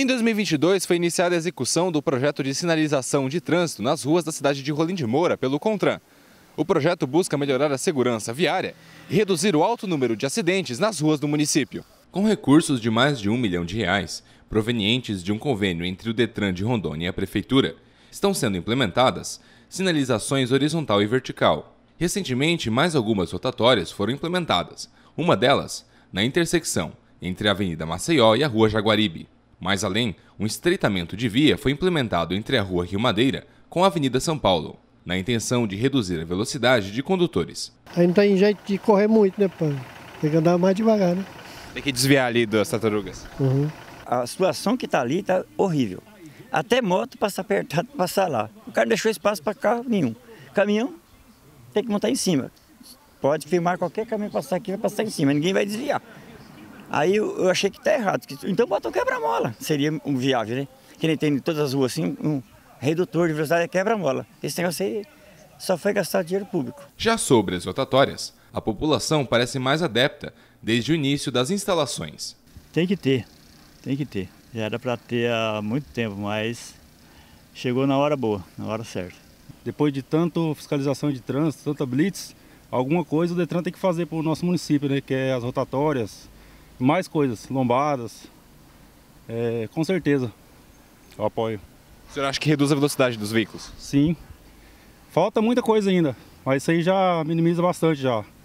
Em 2022, foi iniciada a execução do projeto de sinalização de trânsito nas ruas da cidade de Rolim de Moura pelo CONTRAN. O projeto busca melhorar a segurança viária e reduzir o alto número de acidentes nas ruas do município. Com recursos de mais de um milhão de reais, provenientes de um convênio entre o Detran de Rondônia e a Prefeitura, estão sendo implementadas sinalizações horizontal e vertical. Recentemente, mais algumas rotatórias foram implementadas, uma delas na intersecção entre a Avenida Maceió e a Rua Jaguaribe. Mais além, um estreitamento de via foi implementado entre a Rua Rio Madeira com a Avenida São Paulo, na intenção de reduzir a velocidade de condutores. Aí não tem jeito de correr muito, né, Pan? Tem que andar mais devagar, né? Tem que desviar ali das tartarugas. Uhum. A situação que está ali está horrível. Até moto passa apertado passar lá. O cara não deixou espaço para carro nenhum. Caminhão tem que montar em cima. Pode firmar qualquer caminho passar aqui, vai passar em cima, ninguém vai desviar. Aí eu, achei que tá errado. Então bota um quebra-mola, seria um viável, né? Que nem tem em todas as ruas assim, um redutor de velocidade é quebra-mola. Esse negócio aí só foi gastar dinheiro público. Já sobre as rotatórias, a população parece mais adepta desde o início das instalações. Tem que ter, tem que ter. Já era para ter há muito tempo, mas chegou na hora boa, na hora certa. Depois de tanto fiscalização de trânsito, tanta blitz, alguma coisa o Detran tem que fazer para o nosso município, né? Que é as rotatórias, mais coisas, lombadas, é, com certeza eu apoio. O senhor acha que reduz a velocidade dos veículos? Sim. Falta muita coisa ainda, mas isso aí já minimiza bastante já.